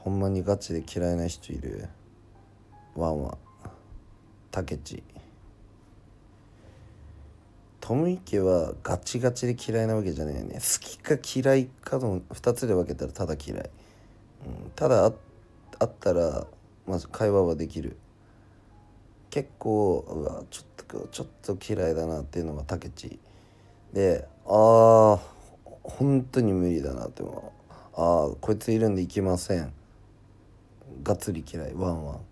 ほんまにガチで嫌いな人いるワンワンたけちトム池はガチガチで嫌いなわけじゃないよね好きか嫌いかの2つで分けたらただ嫌い、うん、ただああったらまず会話はできる結構うわちょっとちょっと嫌いだなっていうのがたけちでああ本当に無理だなって思うああこいついるんで行きませんがっつり嫌いワンワン